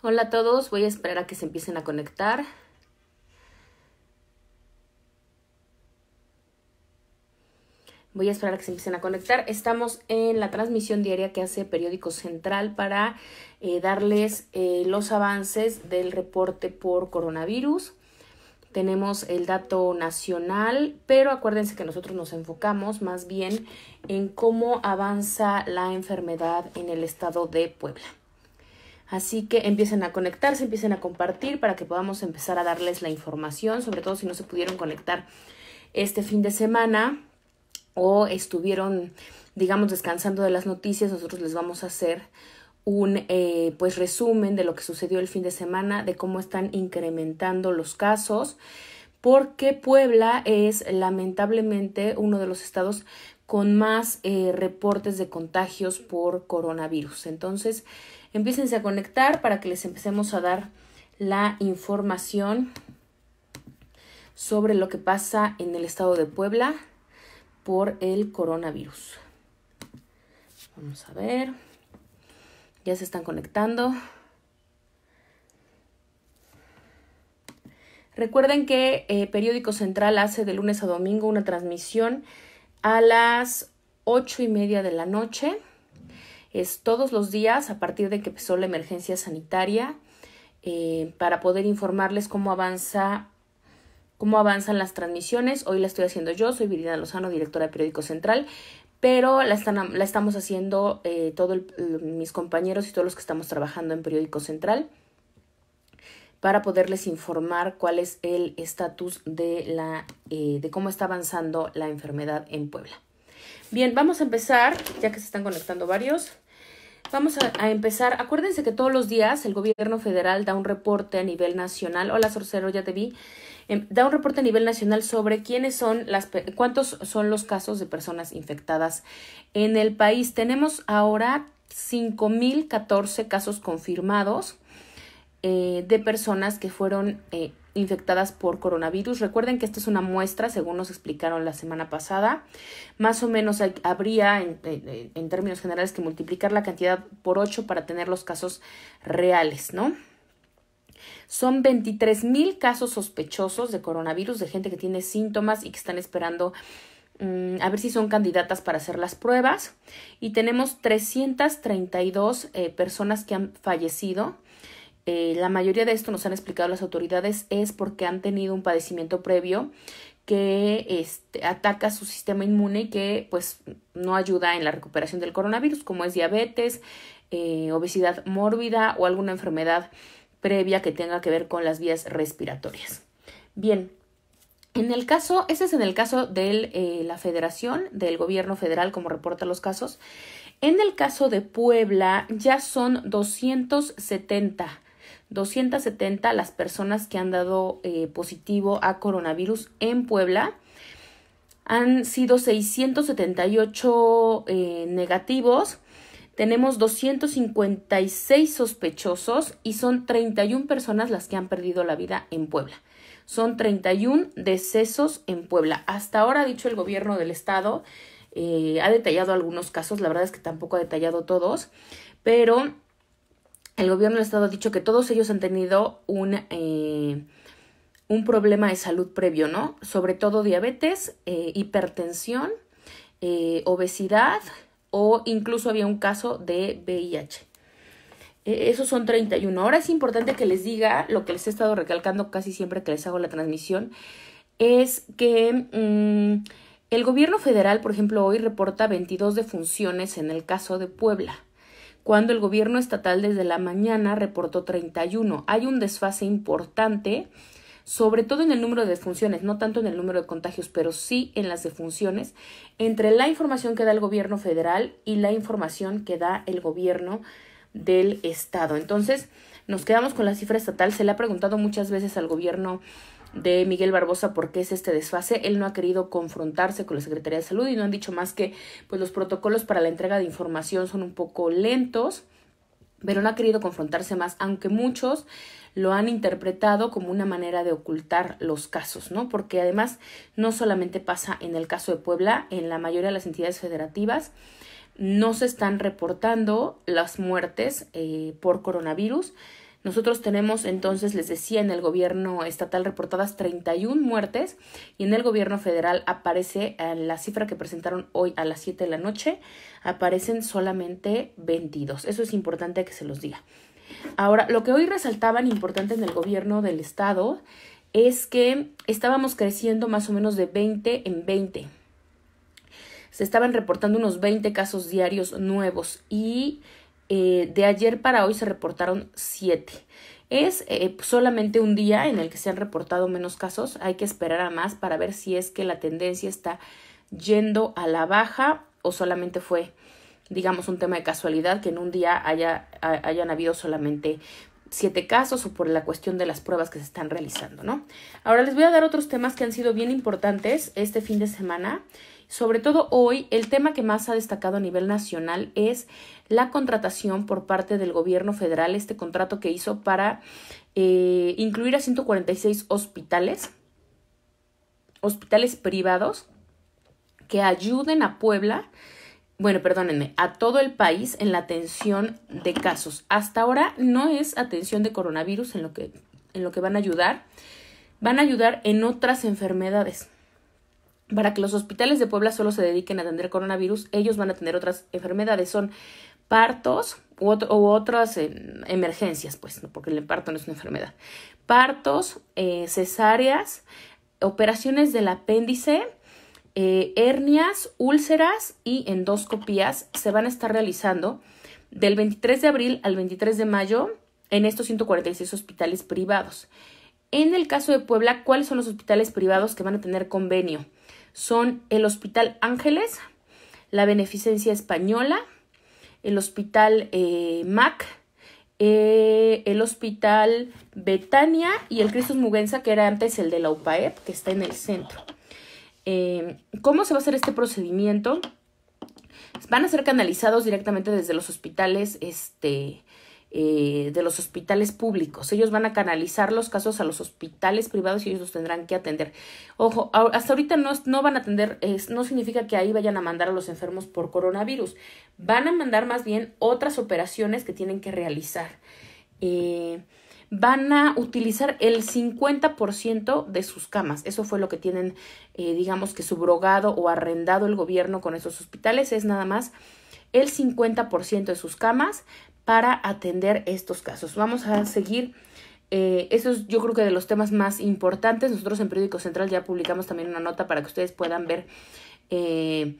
Hola a todos, voy a esperar a que se empiecen a conectar. Voy a esperar a que se empiecen a conectar. Estamos en la transmisión diaria que hace Periódico Central para eh, darles eh, los avances del reporte por coronavirus. Tenemos el dato nacional, pero acuérdense que nosotros nos enfocamos más bien en cómo avanza la enfermedad en el estado de Puebla. Así que empiecen a conectarse, empiecen a compartir para que podamos empezar a darles la información, sobre todo si no se pudieron conectar este fin de semana o estuvieron, digamos, descansando de las noticias, nosotros les vamos a hacer un eh, pues resumen de lo que sucedió el fin de semana, de cómo están incrementando los casos, porque Puebla es lamentablemente uno de los estados con más eh, reportes de contagios por coronavirus. Entonces, Empiecen a conectar para que les empecemos a dar la información sobre lo que pasa en el estado de Puebla por el coronavirus. Vamos a ver. Ya se están conectando. Recuerden que eh, Periódico Central hace de lunes a domingo una transmisión a las ocho y media de la noche es todos los días a partir de que empezó la emergencia sanitaria eh, para poder informarles cómo avanza cómo avanzan las transmisiones. Hoy la estoy haciendo yo, soy Virina Lozano, directora de Periódico Central, pero la, la estamos haciendo eh, todos mis compañeros y todos los que estamos trabajando en Periódico Central para poderles informar cuál es el estatus de la eh, de cómo está avanzando la enfermedad en Puebla. Bien, vamos a empezar, ya que se están conectando varios. Vamos a, empezar. Acuérdense que todos los días el gobierno federal da un reporte a nivel nacional. Hola, Sorcero, ya te vi. Em, da un reporte a nivel nacional sobre quiénes son las, cuántos son los casos de personas infectadas en el país. Tenemos ahora 5.014 casos confirmados eh, de personas que fueron eh, infectadas por coronavirus. Recuerden que esta es una muestra, según nos explicaron la semana pasada. Más o menos habría, en, términos generales, que multiplicar la cantidad por 8 para tener los casos reales, ¿no? Son 23 mil casos sospechosos de coronavirus, de gente que tiene síntomas y que están esperando mm, a ver si son candidatas para hacer las pruebas. Y tenemos 332 eh, personas que han fallecido eh, la mayoría de esto nos han explicado las autoridades es porque han tenido un padecimiento previo que este, ataca su sistema inmune y que pues no ayuda en la recuperación del coronavirus, como es diabetes, eh, obesidad mórbida o alguna enfermedad previa que tenga que ver con las vías respiratorias. Bien, en el caso, ese es en el caso de eh, la federación, del gobierno federal, como reporta los casos. En el caso de Puebla, ya son 270 270 las personas que han dado eh, positivo a coronavirus en Puebla. Han sido 678 eh, negativos. Tenemos 256 sospechosos y son 31 personas las que han perdido la vida en Puebla. Son 31 decesos en Puebla. Hasta ahora, ha dicho el gobierno del estado, eh, ha detallado algunos casos, la verdad es que tampoco ha detallado todos, pero el gobierno del estado ha dicho que todos ellos han tenido un, eh, un problema de salud previo, ¿no? Sobre todo diabetes, eh, hipertensión, eh, obesidad o incluso había un caso de VIH. E, esos son 31. Ahora es importante que les diga lo que les he estado recalcando casi siempre que les hago la transmisión, es que... Mm, el gobierno federal, por ejemplo, hoy reporta 22 defunciones en el caso de Puebla cuando el gobierno estatal desde la mañana reportó 31. Hay un desfase importante, sobre todo en el número de defunciones, no tanto en el número de contagios, pero sí en las defunciones, entre la información que da el gobierno federal y la información que da el gobierno del estado. Entonces, nos quedamos con la cifra estatal. Se le ha preguntado muchas veces al gobierno de Miguel Barbosa por qué es este desfase. Él no ha querido confrontarse con la Secretaría de Salud y no han dicho más que pues los protocolos para la entrega de información son un poco lentos, pero no ha querido confrontarse más, aunque muchos lo han interpretado como una manera de ocultar los casos, ¿no? Porque además no solamente pasa en el caso de Puebla, en la mayoría de las entidades federativas no se están reportando las muertes eh, por coronavirus. Nosotros tenemos entonces, les decía, en el gobierno estatal reportadas 31 muertes y en el gobierno federal aparece eh, la cifra que presentaron hoy a las 7 de la noche, aparecen solamente 22. Eso es importante que se los diga. Ahora, lo que hoy resaltaban importante en el gobierno del estado es que estábamos creciendo más o menos de 20 en 20. Se estaban reportando unos 20 casos diarios nuevos y eh, de ayer para hoy se reportaron 7. Es eh, solamente un día en el que se han reportado menos casos. Hay que esperar a más para ver si es que la tendencia está yendo a la baja o solamente fue, digamos, un tema de casualidad que en un día haya, hayan habido solamente siete casos o por la cuestión de las pruebas que se están realizando, ¿no? Ahora les voy a dar otros temas que han sido bien importantes este fin de semana. Sobre todo hoy, el tema que más ha destacado a nivel nacional es la contratación por parte del gobierno federal, este contrato que hizo para eh, incluir a 146 hospitales, hospitales privados, que ayuden a Puebla, bueno, perdónenme, a todo el país en la atención de casos. Hasta ahora no es atención de coronavirus en lo que, en lo que van a ayudar, van a ayudar en otras enfermedades para que los hospitales de Puebla solo se dediquen a atender coronavirus, ellos van a tener otras enfermedades. Son partos u, otras em, emergencias, pues, porque el parto no es una enfermedad. Partos, eh, cesáreas, operaciones del apéndice, eh, hernias, úlceras y endoscopías se van a estar realizando del 23 de abril al 23 de mayo en estos 146 hospitales privados. En el caso de Puebla, ¿cuáles son los hospitales privados que van a tener convenio? Son el Hospital Ángeles, la Beneficencia Española, el hospital eh, MAC, eh, el hospital Betania y el Christus Mugenza, que era antes el de la UPAEP, que está en el centro. Eh, ¿Cómo se va a hacer este procedimiento? Van a ser canalizados directamente desde los hospitales este, eh, de los hospitales públicos. Ellos van a canalizar los casos a los hospitales privados y ellos los tendrán que atender. Ojo, hasta ahorita no, no van a atender, no significa que ahí vayan a mandar a los enfermos por coronavirus. Van a mandar más bien otras operaciones que tienen que realizar. Eh, van a utilizar el 50% de sus camas. Eso fue lo que tienen, eh, digamos que subrogado o arrendado el gobierno con esos hospitales. Es nada más el 50% de sus camas para atender estos casos. Vamos a seguir. Eh, eso es yo creo que de los temas más importantes. Nosotros en Periódico Central ya publicamos también una nota para que ustedes puedan ver eh,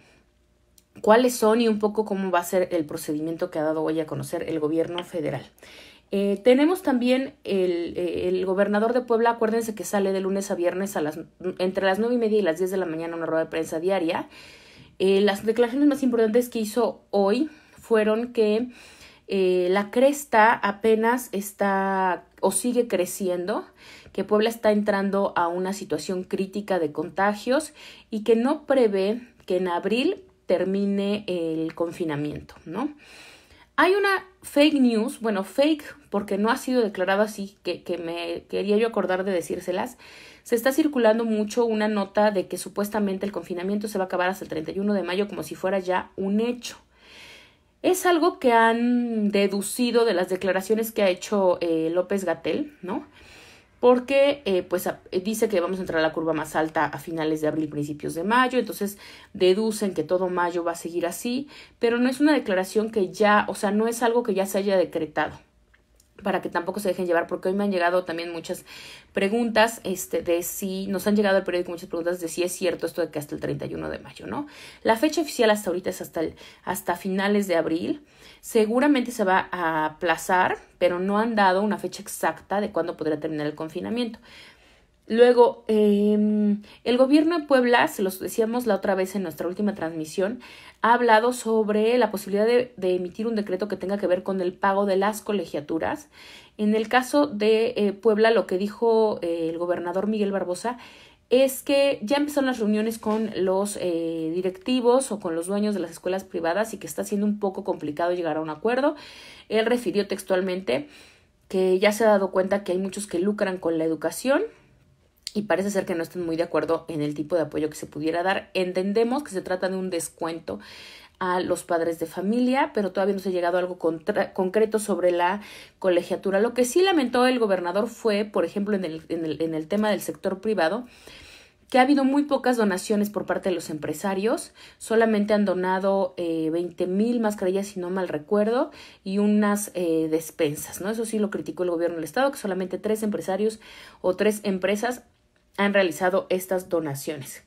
cuáles son y un poco cómo va a ser el procedimiento que ha dado hoy a conocer el gobierno federal. Eh, tenemos también el, gobernador de Puebla, acuérdense que sale de lunes a viernes a las, entre las nueve y media y las 10 de la mañana una rueda de prensa diaria. las declaraciones más importantes que hizo hoy fueron que eh, la cresta apenas está o sigue creciendo, que Puebla está entrando a una situación crítica de contagios y que no prevé que en abril termine el confinamiento, ¿no? Hay una fake news, bueno, fake porque no ha sido declarado así, que, que, me quería yo acordar de decírselas. Se está circulando mucho una nota de que supuestamente el confinamiento se va a acabar hasta el 31 de mayo como si fuera ya un hecho. Es algo que han deducido de las declaraciones que ha hecho eh, López Gatel, ¿no? Porque eh, pues eh, dice que vamos a entrar a la curva más alta a finales de abril, y principios de mayo, entonces deducen que todo mayo va a seguir así, pero no es una declaración que ya, o sea, no es algo que ya se haya decretado para que tampoco se dejen llevar, porque hoy me han llegado también muchas preguntas este, de si, nos han llegado al periódico muchas preguntas de si es cierto esto de que hasta el 31 de mayo, ¿no? La fecha oficial hasta ahorita es hasta, hasta finales de abril, seguramente se va a aplazar, pero no han dado una fecha exacta de cuándo podría terminar el confinamiento. Luego, em, el gobierno de Puebla, se los decíamos la otra vez en nuestra última transmisión, ha hablado sobre la posibilidad de, emitir un decreto que tenga que ver con el pago de las colegiaturas. En el caso de eh, Puebla, lo que dijo eh, el gobernador Miguel Barbosa es que ya empezaron las reuniones con los eh, directivos o con los dueños de las escuelas privadas y que está siendo un poco complicado llegar a un acuerdo. Él refirió textualmente que ya se ha dado cuenta que hay muchos que lucran con la educación y parece ser que no están muy de acuerdo en el tipo de apoyo que se pudiera dar. Entendemos que se trata de un descuento a los padres de familia, pero todavía no se ha llegado a algo concreto sobre la colegiatura. Lo que sí lamentó el gobernador fue, por ejemplo, en el, en el, tema del sector privado, que ha habido muy pocas donaciones por parte de los empresarios. Solamente han donado 20 eh, mil mascarillas, si no mal recuerdo, y unas eh, despensas, ¿no? Eso sí lo criticó el gobierno del Estado, que solamente tres empresarios o tres empresas han realizado estas donaciones.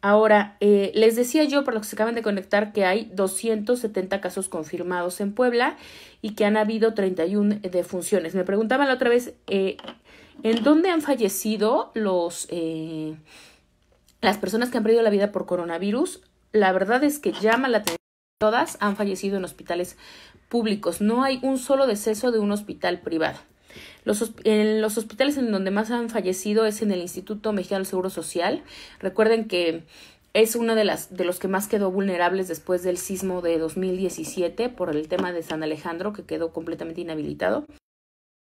Ahora, eh, les decía yo, para los que se acaban de conectar, que hay 270 casos confirmados en Puebla y que han habido 31 defunciones. Me preguntaban la otra vez, eh, ¿en dónde han fallecido los, eh, las personas que han perdido la vida por coronavirus? La verdad es que llama la atención. Todas han fallecido en hospitales públicos. No hay un solo deceso de un hospital privado. Los, en los hospitales en donde más han fallecido es en el Instituto Mexicano del Seguro Social. Recuerden que es uno de, las, de los que más quedó vulnerables después del sismo de 2017 por el tema de San Alejandro, que quedó completamente inhabilitado.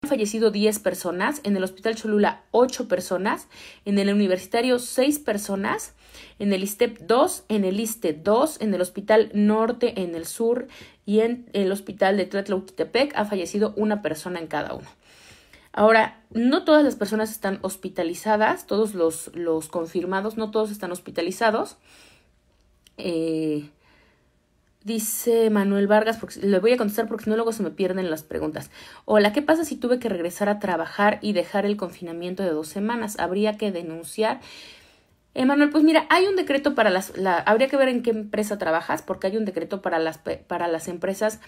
Han fallecido 10 personas, en el Hospital Cholula 8 personas, en el Universitario 6 personas, en el ISTEP 2, en el ISTE 2, en el Hospital Norte, en el Sur y en el Hospital de Tlatlauquitepec ha fallecido una persona en cada uno. Ahora, no todas las personas están hospitalizadas, todos los, los confirmados, no todos están hospitalizados. Eh, dice Manuel Vargas, porque, le voy a contestar porque si no luego se me pierden las preguntas. Hola, ¿qué pasa si tuve que regresar a trabajar y dejar el confinamiento de dos semanas? ¿Habría que denunciar? Manuel, pues mira, hay un decreto para las... habría que ver en qué empresa trabajas porque hay un decreto para las, para las empresas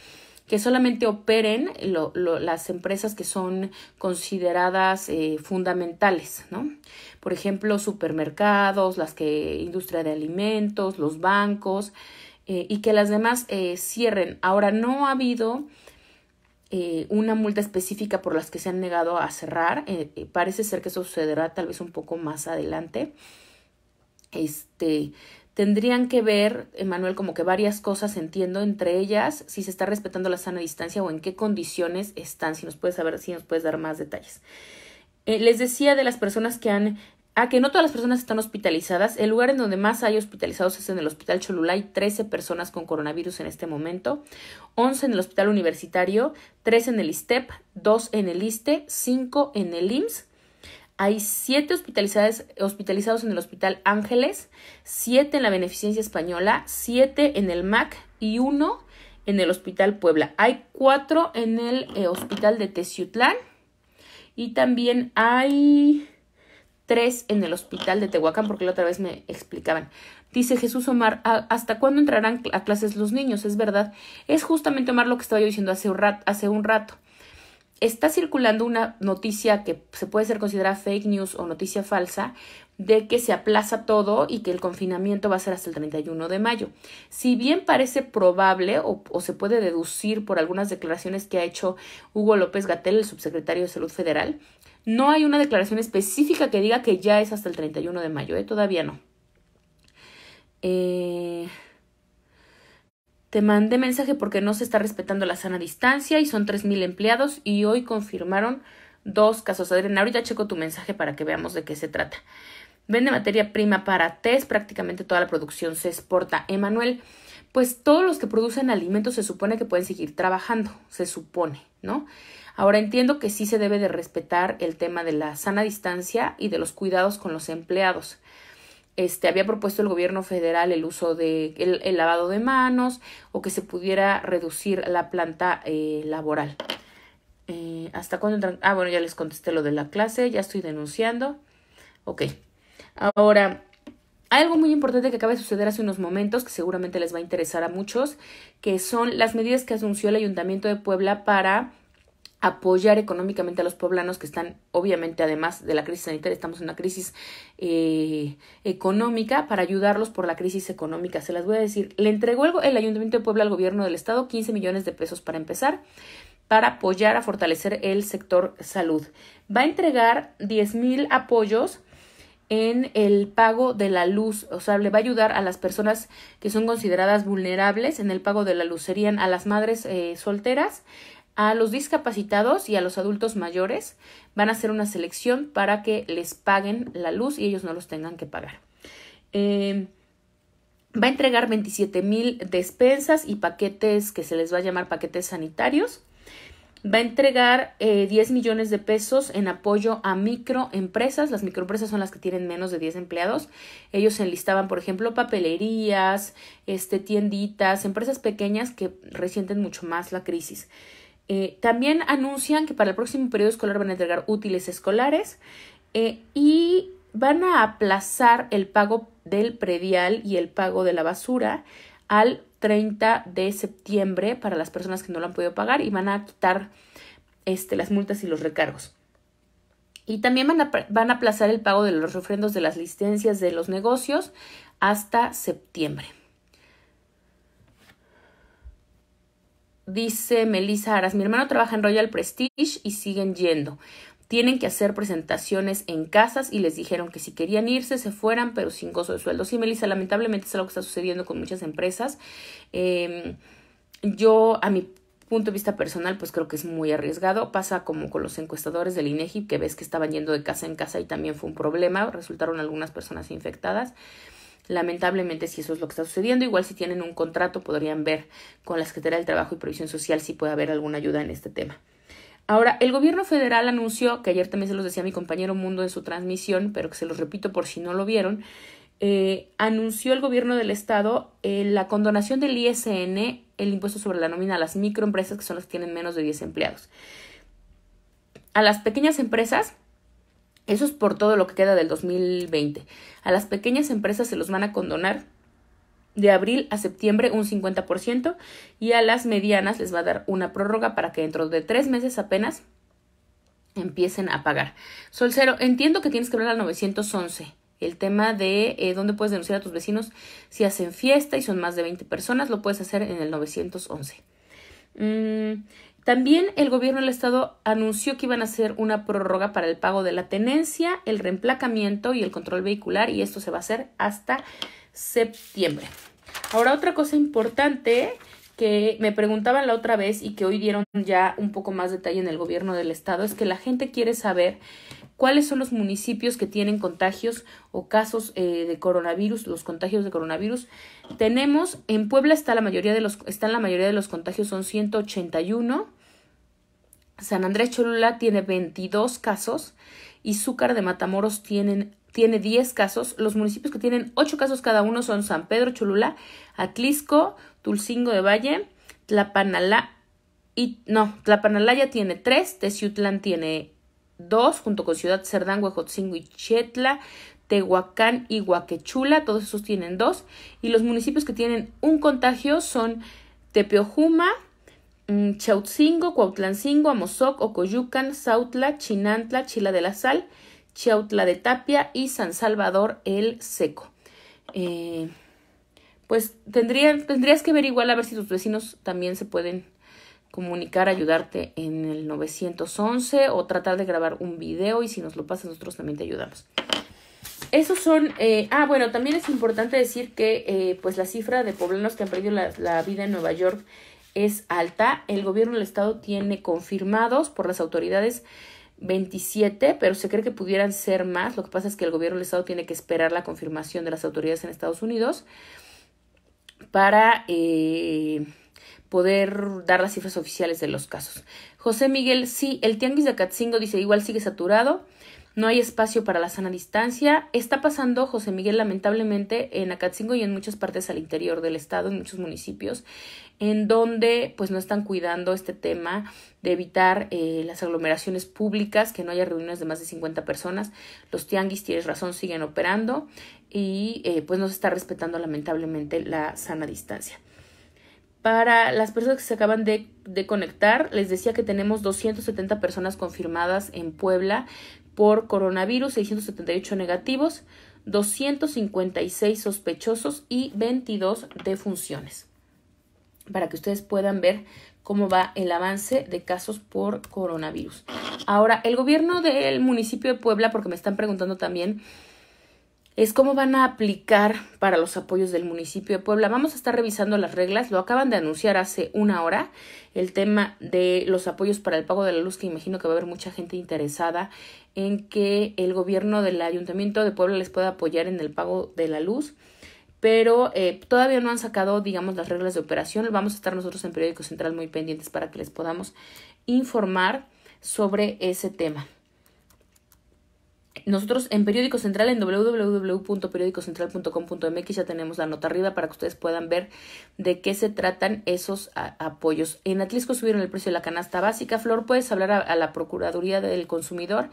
que solamente operen las empresas que son consideradas eh, fundamentales, ¿no? Por ejemplo, supermercados, las que industria de alimentos, los bancos eh, y que las demás eh, cierren. Ahora no ha habido una multa específica por las que se han negado a cerrar. parece ser que eso sucederá tal vez un poco más adelante. Este, tendrían que ver, Emanuel, como que varias cosas entiendo, entre ellas si se está respetando la sana distancia o en qué condiciones están, si nos puedes saber, si nos puedes dar más detalles. Eh, les decía de las personas que han a ah, que no todas las personas están hospitalizadas. El lugar en donde más hay hospitalizados es en el Hospital Cholula. Hay 13 personas con coronavirus en este momento. 11 en el Hospital Universitario, 3 en el ISTEP, 2 en el ISTE, 5 en el IMSS hay siete hospitalizados, hospitalizados en el Hospital Ángeles, siete en la Beneficencia Española, siete en el MAC y uno en el Hospital Puebla. Hay cuatro en el eh, Hospital de Teciutlán y también hay tres en el Hospital de Tehuacán, porque la otra vez me explicaban. Dice Jesús Omar, ah, ¿hasta cuándo entrarán a clases los niños? Es verdad. Es justamente, Omar, lo que estaba yo diciendo hace un rato. Hace un rato está circulando una noticia que se puede ser considerada fake news o noticia falsa de que se aplaza todo y que el confinamiento va a ser hasta el 31 de mayo. Si bien parece probable o, se puede deducir por algunas declaraciones que ha hecho Hugo López Gatel, el subsecretario de Salud Federal, no hay una declaración específica que diga que ya es hasta el 31 de mayo, ¿eh? todavía no. Eh, te mandé mensaje porque no se está respetando la sana distancia y son 3.000 empleados y hoy confirmaron dos casos. Adriana, ahorita checo tu mensaje para que veamos de qué se trata. Vende materia prima para test, prácticamente toda la producción se exporta. Emanuel, pues todos los que producen alimentos se supone que pueden seguir trabajando, se supone, ¿no? Ahora entiendo que sí se debe de respetar el tema de la sana distancia y de los cuidados con los empleados este, había propuesto el gobierno federal el uso de el, lavado de manos o que se pudiera reducir la planta eh, laboral. Eh, ¿Hasta cuándo entran? Ah, bueno, ya les contesté lo de la clase, ya estoy denunciando. Ok. Ahora, hay algo muy importante que acaba de suceder hace unos momentos, que seguramente les va a interesar a muchos, que son las medidas que anunció el Ayuntamiento de Puebla para apoyar económicamente a los poblanos que están, obviamente, además de la crisis sanitaria, estamos en una crisis eh, económica para ayudarlos por la crisis económica. Se las voy a decir, le entregó el, Ayuntamiento de Puebla al gobierno del estado 15 millones de pesos para empezar para apoyar a fortalecer el sector salud. Va a entregar 10 mil apoyos en el pago de la luz, o sea, le va a ayudar a las personas que son consideradas vulnerables en el pago de la luz, serían a las madres eh, solteras, a los discapacitados y a los adultos mayores van a hacer una selección para que les paguen la luz y ellos no los tengan que pagar. Em, va a entregar 27 mil despensas y paquetes que se les va a llamar paquetes sanitarios. Va a entregar 10 eh, millones de pesos en apoyo a microempresas. Las microempresas son las que tienen menos de 10 empleados. Ellos enlistaban, por ejemplo, papelerías, este, tienditas, empresas pequeñas que resienten mucho más la crisis. Eh, también anuncian que para el próximo periodo escolar van a entregar útiles escolares eh, y van a aplazar el pago del predial y el pago de la basura al 30 de septiembre para las personas que no lo han podido pagar y van a quitar este, las multas y los recargos. Y también van a, van a aplazar el pago de los refrendos de las licencias de los negocios hasta septiembre. Dice Melissa Aras, mi hermano trabaja en Royal Prestige y siguen yendo. Tienen que hacer presentaciones en casas y les dijeron que si querían irse, se fueran, pero sin gozo de sueldo. Sí, Melissa, lamentablemente es algo que está sucediendo con muchas empresas. Em, yo, a mi punto de vista personal, pues creo que es muy arriesgado. Pasa como con los encuestadores del INEGI, que ves que estaban yendo de casa en casa y también fue un problema. Resultaron algunas personas infectadas. Lamentablemente, si eso es lo que está sucediendo, igual si tienen un contrato podrían ver con la Secretaría del Trabajo y Provisión Social si puede haber alguna ayuda en este tema. Ahora, el gobierno federal anunció, que ayer también se los decía mi compañero Mundo en su transmisión, pero que se los repito por si no lo vieron, eh, anunció el gobierno del estado eh, la condonación del ISN, el impuesto sobre la nómina a las microempresas que son las que tienen menos de 10 empleados. A las pequeñas empresas eso es por todo lo que queda del 2020. A las pequeñas empresas se los van a condonar de abril a septiembre un 50% y a las medianas les va a dar una prórroga para que dentro de tres meses apenas empiecen a pagar. Solcero, entiendo que tienes que hablar al 911. El tema de eh, dónde puedes denunciar a tus vecinos si hacen fiesta y son más de 20 personas, lo puedes hacer en el 911. También el gobierno del estado anunció que iban a hacer una prórroga para el pago de la tenencia, el reemplacamiento y el control vehicular y esto se va a hacer hasta septiembre. Ahora otra cosa importante que me preguntaban la otra vez y que hoy dieron ya un poco más detalle en el gobierno del estado es que la gente quiere saber cuáles son los municipios que tienen contagios o casos eh, de coronavirus, los contagios de coronavirus. Tenemos, en Puebla está la mayoría de los, están la mayoría de los contagios, son 181. San Andrés Cholula tiene 22 casos y Zúcar de Matamoros tienen, tiene 10 casos. Los municipios que tienen 8 casos cada uno son San Pedro Cholula, Atlisco, Tulcingo de Valle, Tlapanalá y no, Tlapanalaya tiene 3, Teciutlán tiene Dos, junto con Ciudad Cerdán, Huejotzingo y Chetla, Tehuacán y Huaquechula, todos esos tienen dos. Y los municipios que tienen un contagio son Tepeojuma, mm, Chautzingo, Cuautlancingo, Amozoc, Ocoyucan, Sautla, Chinantla, Chila de la Sal, Chautla de Tapia y San Salvador el Seco. Eh, pues tendrían, tendrías que averiguar a ver si tus vecinos también se pueden comunicar, ayudarte en el 911 o tratar de grabar un video y si nos lo pasas nosotros también te ayudamos. Esos son, eh, ah bueno, también es importante decir que eh, pues la cifra de poblanos que han perdido la, la vida en Nueva York es alta. El gobierno del estado tiene confirmados por las autoridades 27, pero se cree que pudieran ser más. Lo que pasa es que el gobierno del estado tiene que esperar la confirmación de las autoridades en Estados Unidos para... Eh, poder dar las cifras oficiales de los casos. José Miguel, sí, el tianguis de Acatzingo dice igual sigue saturado, no hay espacio para la sana distancia. Está pasando, José Miguel, lamentablemente en Acatzingo y en muchas partes al interior del estado, en muchos municipios, en donde pues no están cuidando este tema de evitar eh, las aglomeraciones públicas, que no haya reuniones de más de 50 personas. Los tianguis, tienes razón, siguen operando y eh, pues no se está respetando lamentablemente la sana distancia. Para las personas que se acaban de, conectar, les decía que tenemos 270 personas confirmadas en Puebla por coronavirus, 678 negativos, 256 sospechosos y 22 defunciones. Para que ustedes puedan ver cómo va el avance de casos por coronavirus. Ahora, el gobierno del municipio de Puebla, porque me están preguntando también, es cómo van a aplicar para los apoyos del municipio de Puebla. Vamos a estar revisando las reglas, lo acaban de anunciar hace una hora, el tema de los apoyos para el pago de la luz, que imagino que va a haber mucha gente interesada en que el gobierno del ayuntamiento de Puebla les pueda apoyar en el pago de la luz. Pero eh, todavía no han sacado, digamos, las reglas de operación. Vamos a estar nosotros en Periódico Central muy pendientes para que les podamos informar sobre ese tema. Nosotros en Periódico Central, en www.periódicocentral.com.mx, ya tenemos la nota arriba para que ustedes puedan ver de qué se tratan esos apoyos. En Atlisco subieron el precio de la canasta básica. Flor, puedes hablar a, la Procuraduría del Consumidor.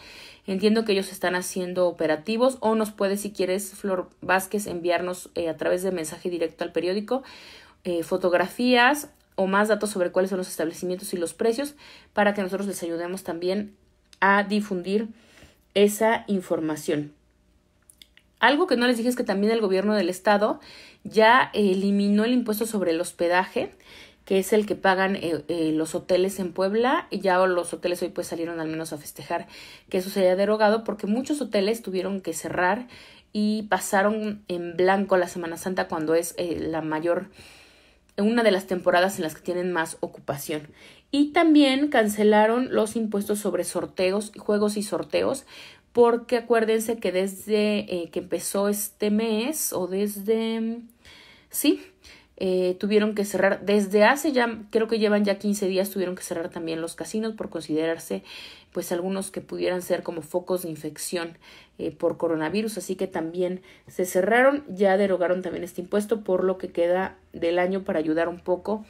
Entiendo que ellos están haciendo operativos o nos puedes, si quieres, Flor Vázquez, enviarnos eh, a través de mensaje directo al periódico eh, fotografías o más datos sobre cuáles son los establecimientos y los precios para que nosotros les ayudemos también a difundir esa información. Algo que no les dije es que también el gobierno del estado ya eliminó el impuesto sobre el hospedaje, que es el que pagan eh, eh, los hoteles en Puebla, y ya los hoteles hoy pues salieron al menos a festejar que eso se haya derogado, porque muchos hoteles tuvieron que cerrar y pasaron en blanco la Semana Santa cuando es eh, la mayor una de las temporadas en las que tienen más ocupación. Y también cancelaron los impuestos sobre sorteos, juegos y sorteos, porque acuérdense que desde eh, que empezó este mes o desde... Sí, eh, tuvieron que cerrar desde hace ya, creo que llevan ya 15 días, tuvieron que cerrar también los casinos por considerarse pues algunos que pudieran ser como focos de infección eh, por coronavirus, así que también se cerraron, ya derogaron también este impuesto por lo que queda del año para ayudar un poco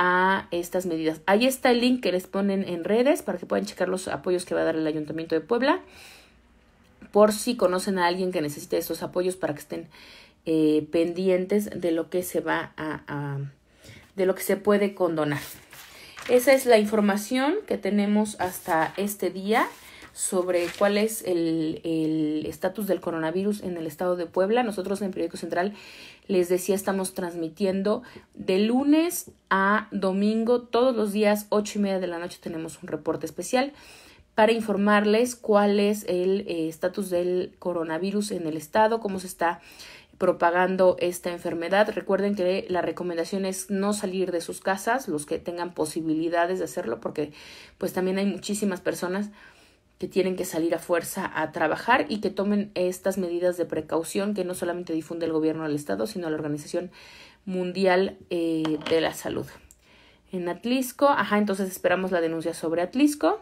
a estas medidas. Ahí está el link que les ponen en redes para que puedan checar los apoyos que va a dar el Ayuntamiento de Puebla. Por si conocen a alguien que necesite estos apoyos para que estén eh, pendientes de lo que se va a, de lo que se puede condonar. Esa es la información que tenemos hasta este día sobre cuál es el estatus del coronavirus en el estado de Puebla. Nosotros en Periódico Central les decía, estamos transmitiendo de lunes a domingo, todos los días, ocho y media de la noche, tenemos un reporte especial para informarles cuál es el eh, estatus del coronavirus en el estado, cómo se está propagando esta enfermedad. Recuerden que la recomendación es no salir de sus casas, los que tengan posibilidades de hacerlo, porque pues también hay muchísimas personas que tienen que salir a fuerza a trabajar y que tomen estas medidas de precaución que no solamente difunde el gobierno del Estado, sino la Organización Mundial eh, de la Salud. En Atlisco, ajá, entonces esperamos la denuncia sobre Atlisco.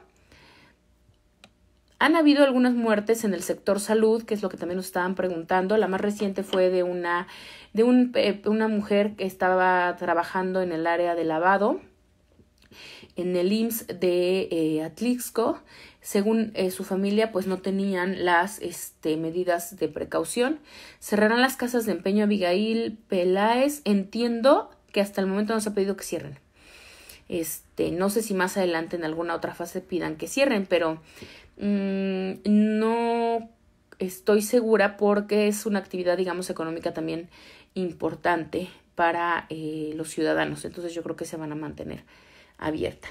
Han habido algunas muertes en el sector salud, que es lo que también nos estaban preguntando. La más reciente fue de una, de eh, una mujer que estaba trabajando en el área de lavado en el IMSS de eh, Atlixco. Según eh, su familia, pues no tenían las este, medidas de precaución. Cerrarán las casas de empeño Abigail Peláez. Entiendo que hasta el momento no se ha pedido que cierren. Este, no sé si más adelante en alguna otra fase pidan que cierren, pero mm, no estoy segura porque es una actividad, digamos, económica también importante para eh, los ciudadanos. Entonces yo creo que se van a mantener abierta.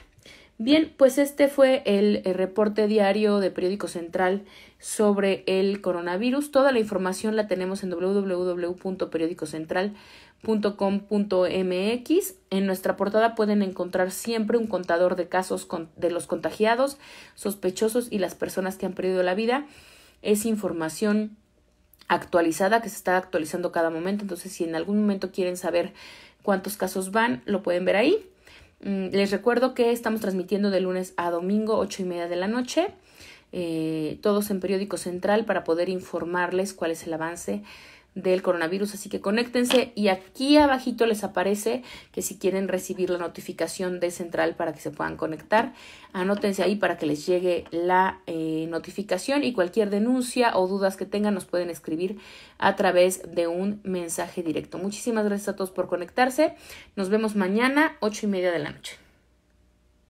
Bien, pues este fue el, eh, reporte diario de Periódico Central sobre el coronavirus. Toda la información la tenemos en www.periódicocentral.com.mx. En nuestra portada pueden encontrar siempre un contador de casos de los contagiados, sospechosos y las personas que han perdido la vida. Es información actualizada que se está actualizando cada momento. Entonces, si en algún momento quieren saber cuántos casos van, lo pueden ver ahí. Mm, les recuerdo que estamos transmitiendo de lunes a domingo, ocho y media de la noche, eh, todos en periódico central para poder informarles cuál es el avance del coronavirus, así que conéctense y aquí abajito les aparece que si quieren recibir la notificación de central para que se puedan conectar, anótense ahí para que les llegue la eh, notificación y cualquier denuncia o dudas que tengan nos pueden escribir a través de un mensaje directo. Muchísimas gracias a todos por conectarse, nos vemos mañana, ocho y media de la noche.